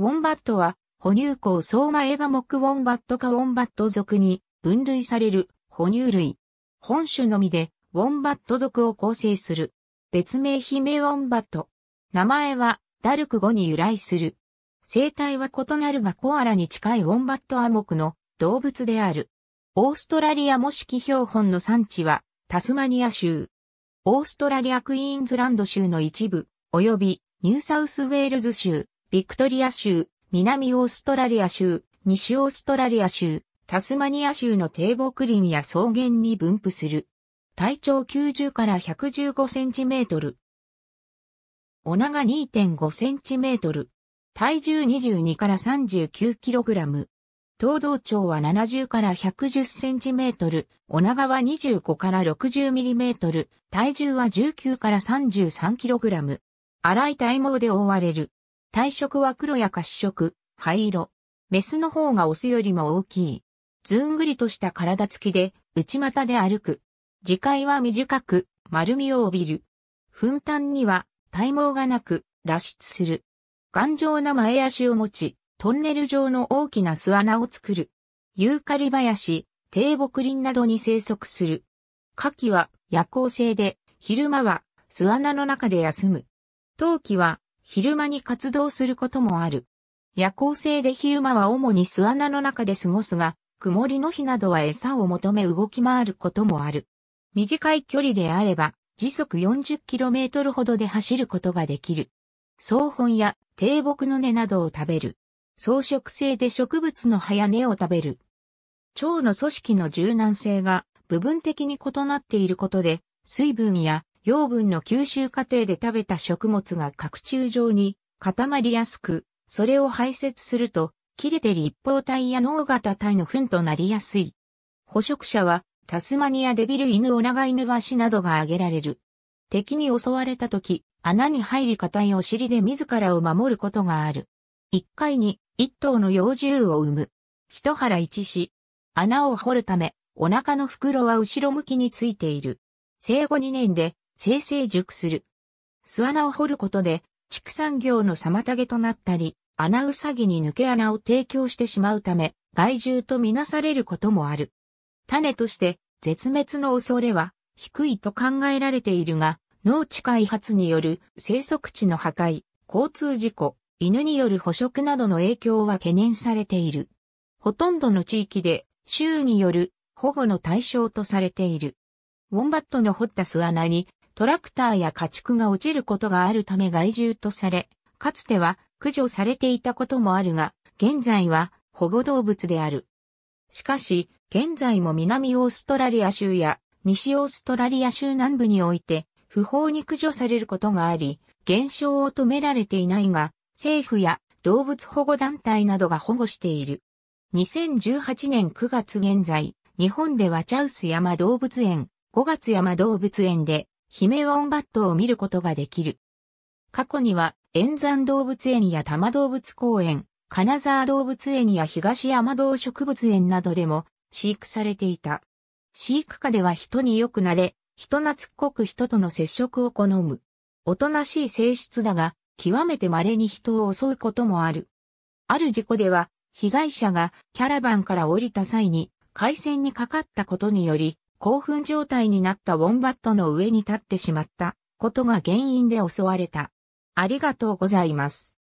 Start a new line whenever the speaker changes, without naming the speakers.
ウォンバットは、哺乳孔相馬エバ目ウォンバットかウォンバット属に分類される哺乳類。本種のみで、ウォンバット属を構成する。別名姫ウォンバット。名前は、ダルク語に由来する。生態は異なるがコアラに近いウォンバットアモクの動物である。オーストラリア模式標本の産地は、タスマニア州。オーストラリアクイーンズランド州の一部、及びニューサウスウェールズ州、ビクトリア州、南オーストラリア州、西オーストラリア州、タスマニア州の低木林や草原に分布する。体長90から115センチメートル。お長2.5センチメートル。体重22から39キログラム。東道長は70から110センチメートル、お長は25から60ミリメートル、体重は19から33キログラム。荒い体毛で覆われる。体色は黒や褐色、灰色。メスの方がオスよりも大きい。ずんぐりとした体つきで、内股で歩く。耳戒は短く、丸みを帯びる。粉端には、体毛がなく、脱出する。頑丈な前足を持ち、トンネル状の大きな巣穴を作る。ユーカリ林、低木林などに生息する。夏季は夜行性で、昼間は巣穴の中で休む。冬季は昼間に活動することもある。夜行性で昼間は主に巣穴の中で過ごすが、曇りの日などは餌を求め動き回ることもある。短い距離であれば、時速 40km ほどで走ることができる。草本や低木の根などを食べる。草食性で植物の葉や根を食べる。腸の組織の柔軟性が部分的に異なっていることで、水分や養分の吸収過程で食べた食物が角柱状に固まりやすく、それを排泄すると、切れて立方体や脳型体の糞となりやすい。捕食者は、タスマニアデビル犬オナガイヌワシなどが挙げられる。敵に襲われた時、穴に入り固いお尻で自らを守ることがある。一回に一頭の幼獣を産む。一腹一死。穴を掘るため、お腹の袋は後ろ向きについている。生後2年で生成熟する。巣穴を掘ることで、畜産業の妨げとなったり、穴うさぎに抜け穴を提供してしまうため、害獣とみなされることもある。種として、絶滅の恐れは低いと考えられているが、農地開発による生息地の破壊、交通事故、犬による捕食などの影響は懸念されている。ほとんどの地域で、州による保護の対象とされている。ウォンバットの掘った巣穴にトラクターや家畜が落ちることがあるため害獣とされ、かつては駆除されていたこともあるが、現在は保護動物である。しかし、現在も南オーストラリア州や西オーストラリア州南部において不法に駆除されることがあり、減少を止められていないが、政府や動物保護団体などが保護している。2018年9月現在、日本ではチャウス山動物園、5月山動物園でメウォンバットを見ることができる。過去には、円山動物園や多摩動物公園、金沢動物園や東山動植物園などでも飼育されていた。飼育下では人によくなれ、人懐っこく人との接触を好む。おとなしい性質だが、極めて稀に人を襲うこともある。ある事故では、被害者がキャラバンから降りた際に、海線にかかったことにより、興奮状態になったウォンバットの上に立ってしまったことが原因で襲われた。ありがとうございます。